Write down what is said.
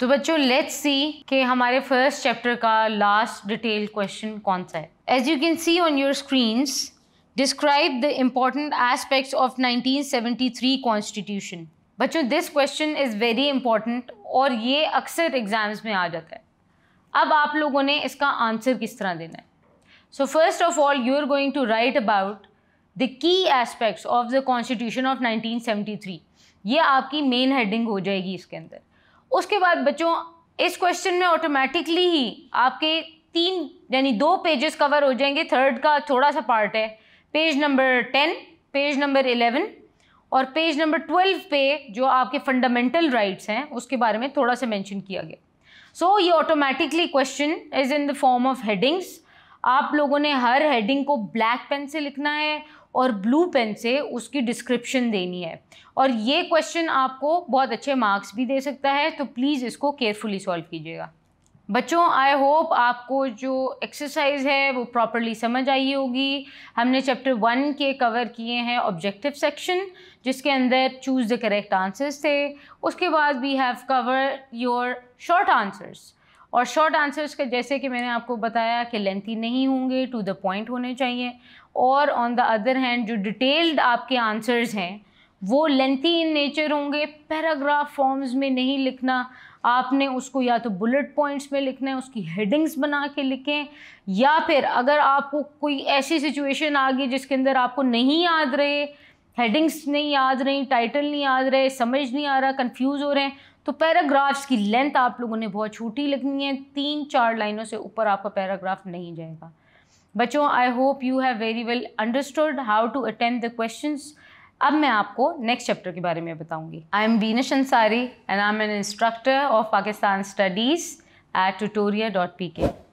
तो बच्चों let's see कि हमारे फर्स्ट चैप्टर का लास्ट डिटेल क्वेश्चन कौन सा है as you can see on your screens describe the important aspects of 1973 constitution बच्चों this question is very important और ये अक्सर एग्ज़ाम्स में आ जाता है अब आप लोगों ने इसका आंसर किस तरह देना है so first of all you are going to write about the key aspects of the constitution of 1973 ये आपकी मेन हेडिंग हो जाएगी इसके अंदर उसके बाद बच्चों इस क्वेश्चन में ऑटोमेटिकली ही आपके तीन यानी दो पेजेस कवर हो जाएंगे थर्ड का थोड़ा सा पार्ट है page number ten page number eleven और पेज नंबर ट्वेल्व पे जो आपके फंडामेंटल राइट्स हैं उसके बारे में थोड़ा सा मेंशन किया गया सो so, ये automatically question is in the form of headings आप लोगों ने हर हेडिंग को ब्लैक पेन से लिखना है और ब्लू पेन से उसकी डिस्क्रिप्शन देनी है और ये क्वेश्चन आपको बहुत अच्छे मार्क्स भी दे सकता है तो प्लीज़ इसको केयरफुली सॉल्व कीजिएगा बच्चों आई होप आपको जो एक्सरसाइज है वो प्रॉपरली समझ आई होगी हमने चैप्टर वन के कवर किए हैं ऑब्जेक्टिव सेक्शन जिसके अंदर चूज़ द करेक्ट आंसर्स थे उसके बाद we have cover your short answers और शॉर्ट आंसर्स के जैसे कि मैंने आपको बताया कि लेंथी नहीं होंगे टू द पॉइंट होने चाहिए और ऑन द अदर हैंड जो डिटेल्ड आपके आंसर्स हैं वो लेंथी इन नेचर होंगे पैराग्राफ फॉर्म्स में नहीं लिखना आपने उसको या तो बुलेट पॉइंट्स में लिखना है उसकी हेडिंग्स बना के लिखें या फिर अगर आपको कोई ऐसी सिचुएशन आ गई जिसके अंदर आपको नहीं याद रहे हेडिंग्स नहीं याद रही टाइटल नहीं याद रहे समझ नहीं आ रहा कंफ्यूज हो रहे हैं तो पैराग्राफ्स की लेंथ आप लोगों ने बहुत छोटी लगनी है तीन चार लाइनों से ऊपर आपका पैराग्राफ नहीं जाएगा बच्चों I hope you have very well understood how to attend the question अब मैं आपको नेक्स्ट चैप्टर के बारे में बताऊंगी I am Beenish Ansari and I am an instructor of Pakistan studies at Tutoria dot P के